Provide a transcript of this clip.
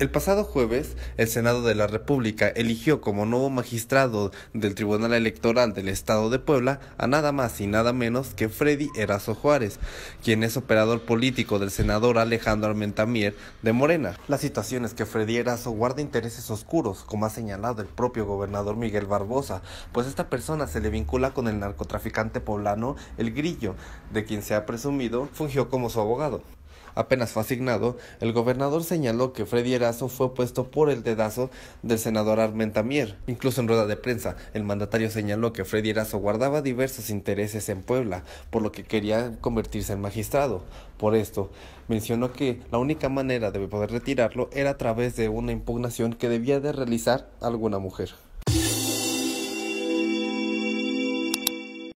El pasado jueves, el Senado de la República eligió como nuevo magistrado del Tribunal Electoral del Estado de Puebla a nada más y nada menos que Freddy Erazo Juárez, quien es operador político del senador Alejandro Armentamier de Morena. La situación es que Freddy Erazo guarda intereses oscuros, como ha señalado el propio gobernador Miguel Barbosa, pues esta persona se le vincula con el narcotraficante poblano El Grillo, de quien se ha presumido fungió como su abogado. Apenas fue asignado, el gobernador señaló que Freddy Erazo fue puesto por el dedazo del senador Armentamier. Incluso en rueda de prensa, el mandatario señaló que Freddy Erazo guardaba diversos intereses en Puebla, por lo que quería convertirse en magistrado. Por esto, mencionó que la única manera de poder retirarlo era a través de una impugnación que debía de realizar alguna mujer.